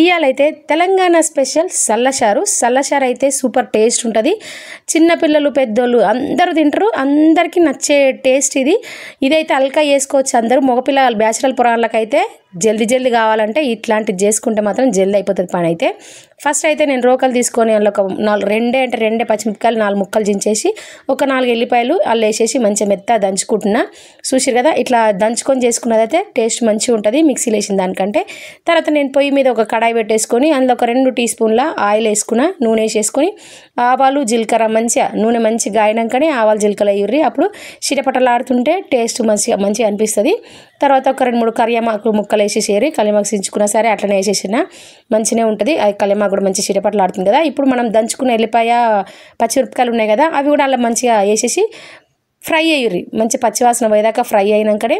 ఇవాళైతే Telangana special సల్లషారు సల్లషారు అయితే super taste ఉంటుంది చిన్నపిల్లలు పెద్దోళ్ళు అందరూ తింటారు అందరికీ నచ్చే టేస్ట్ ఇది ఇదైతే అల్కా వేసుకోవచ్చు అందరూ మగపిల్ల బ్యాచురల్ పురాణాలకైతే జల్దీ జల్దీ కావాలంటే ఇట్లాంటివి చేసుకుంటే మాత్రం జల్దీ అయిపోతుంది పని అయితే ఫస్ట్ అయితే నేను రోకలు తీసుకొని అందులో ఒక నాలుగు రెండే అంటే రెండే పచ్చిమిరపకాయలు నాలుగు ముక్కలు దించేసి ఒక నాలుగు ఎల్లిపాయలు అల్లు వేసేసి మంచిగా మెత్త దంచుకుంటున్నా చూసారు కదా ఇట్లా దంచుకొని చేసుకున్నదైతే టేస్ట్ మంచిగా ఉంటుంది మిక్సీలో వేసిన దానికంటే తర్వాత నేను పొయ్యి మీద ఒక కడాయి పెట్టేసుకొని అందులో ఒక రెండు టీ స్పూన్ల ఆయిల్ వేసుకున్నా నూనె వేసేసుకొని ఆవాలు జీలకర్ర మంచిగా నూనె మంచిగా గాయనాకనే ఆవాలు జీలకర్ర ఇవ్వరి అప్పుడు చిటపటలాడుతుంటే టేస్ట్ మంచిగా మంచిగా అనిపిస్తుంది తర్వాత ఒక రెండు మూడు కరియామాకు ముక్కలు వేసేసేయరు కలిమాకు సించుకున్నా సరే అట్లనే వేసేసిన మంచిగా ఉంటుంది అది కలిమా కూడా మంచి చిటపట్లు ఆడుతుంది కదా ఇప్పుడు మనం దంచుకున్న ఎల్లిపాయ పచ్చిమిరపకాయలు ఉన్నాయి కదా అవి కూడా అలా మంచిగా వేసేసి ఫ్రై అయ్యి మంచి పచ్చివాసన పోయేదాకా ఫ్రై అయినాకనే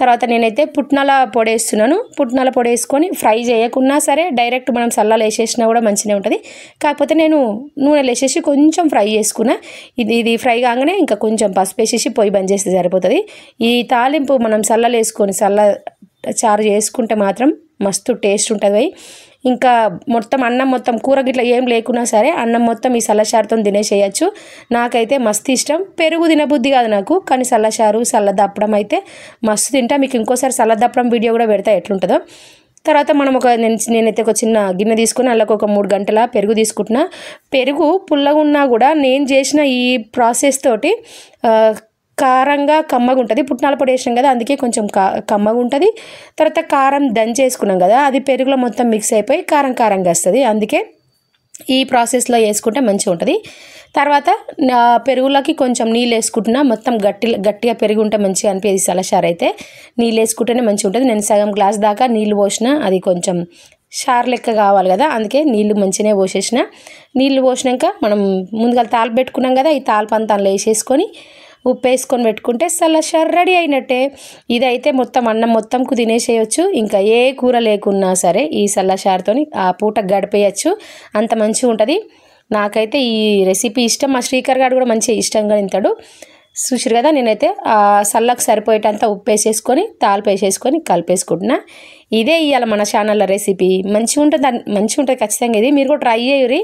తర్వాత నేనైతే పుట్నాల పొడి వేస్తున్నాను పుట్నాల పొడి వేసుకొని ఫ్రై చేయకున్నా సరే డైరెక్ట్ మనం సల్లాలు వేసేసినా కూడా మంచిగానే ఉంటుంది కాకపోతే నేను నూనెలు వేసేసి కొంచెం ఫ్రై చేసుకున్నా ఇది ఇది ఫ్రై కాగానే ఇంకా కొంచెం పసుపు వేసేసి పొయ్యి బంద్ చేస్తే సరిపోతుంది ఈ తాలింపు మనం సల్లలు వేసుకొని సల్ల చారు చేసుకుంటే మాత్రం మస్తు టేస్ట్ ఉంటుంది అవి ఇంకా మొత్తం అన్నం మొత్తం కూర గిట్ల ఏం లేకున్నా సరే అన్నం మొత్తం ఈ సల్లచారుతో తినేసేయచ్చు నాకైతే మస్తు ఇష్టం పెరుగు తినబుద్ధి కాదు నాకు కానీ సల్లచారు సల్లదప్పడం అయితే మస్తు తింటా మీకు ఇంకోసారి సల్లదప్పడం వీడియో కూడా పెడతా ఎట్లుంటుందో తర్వాత మనం ఒక నేను నేనైతే ఒక చిన్న గిన్నె తీసుకుని అందులోకి ఒక మూడు గంటల పెరుగు తీసుకుంటున్నా పెరుగు పుల్లగా ఉన్నా కూడా నేను చేసిన ఈ ప్రాసెస్ తోటి కారంగా కమ్మగా ఉంటుంది పుట్నాల పొడి వేసినాం కదా అందుకే కొంచెం కా కమ్మగా ఉంటుంది తర్వాత కారం దంచేసుకున్నాం కదా అది పెరుగులో మొత్తం మిక్స్ అయిపోయి కారం కారంగా వస్తుంది అందుకే ఈ ప్రాసెస్లో వేసుకుంటే మంచిగా ఉంటుంది తర్వాత పెరుగులోకి కొంచెం నీళ్ళు వేసుకుంటున్నా మొత్తం గట్టి గట్టిగా పెరుగు ఉంటే మంచిగా అనిపేది సలషార్ అయితే నీళ్ళు వేసుకుంటేనే మంచిగా ఉంటుంది నేను సగం గ్లాస్ దాకా నీళ్ళు పోసిన అది కొంచెం షార్ లెక్క కావాలి కదా అందుకే నీళ్ళు మంచిగానే పోసేసిన నీళ్ళు పోసినాక మనం ముందుగా తాలు పెట్టుకున్నాం కదా ఈ తాల్పంతాలు వేసేసుకొని ఉప్పు వేసుకొని పెట్టుకుంటే షర్ రెడీ అయినట్టే ఇదైతే మొత్తం అన్నం మొత్తంకు తినేసేయచ్చు ఇంకా ఏ కూర లేకున్నా సరే ఈ సల్లషార్తో ఆ పూట గడిపేయచ్చు అంత మంచిగా ఉంటుంది నాకైతే ఈ రెసిపీ ఇష్టం మా శ్రీకర్ గారు కూడా మంచిగా ఇష్టంగా తింటాడు చూసారు కదా నేనైతే సల్లకు సరిపోయేటంత ఉప్పు వేసేసుకొని తాలిపు వేసేసుకొని కలిపేసుకుంటున్నా ఇదే ఇవ్వాలి మన ఛానల్లో రెసిపీ మంచిగా ఉంటుంది మంచిగా ఉంటుంది ఖచ్చితంగా ఇది మీరు కూడా ట్రై చేయరు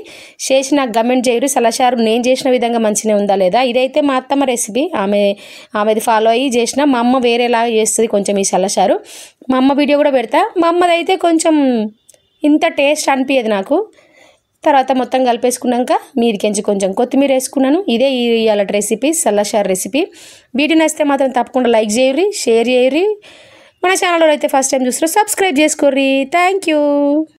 చేసి నాకు కమెంట్ చేయరు సలహారు నేను చేసిన విధంగా మంచిగా ఉందా లేదా ఇదైతే మా అత్తమ్మ రెసిపీ ఆమె ఆమెది ఫాలో అయ్యి చేసిన మా అమ్మ వేరేలాగా చేస్తుంది కొంచెం ఈ సలహారు మా అమ్మ వీడియో కూడా పెడతా మా అమ్మదైతే కొంచెం ఇంత టేస్ట్ అనిపించదు నాకు తర్వాత మొత్తం కలిపేసుకున్నాక మీరికెంచి కొంచెం కొత్తిమీర వేసుకున్నాను ఇదే ఈ ఇవాళ రెసిపీ సల్లషార్ రెసిపీ వీటి నచ్చితే మాత్రం తప్పకుండా లైక్ చేయరి షేర్ చేయరి మన ఛానల్లో అయితే ఫస్ట్ టైం చూస్తున్నారు సబ్స్క్రైబ్ చేసుకోర్రి థ్యాంక్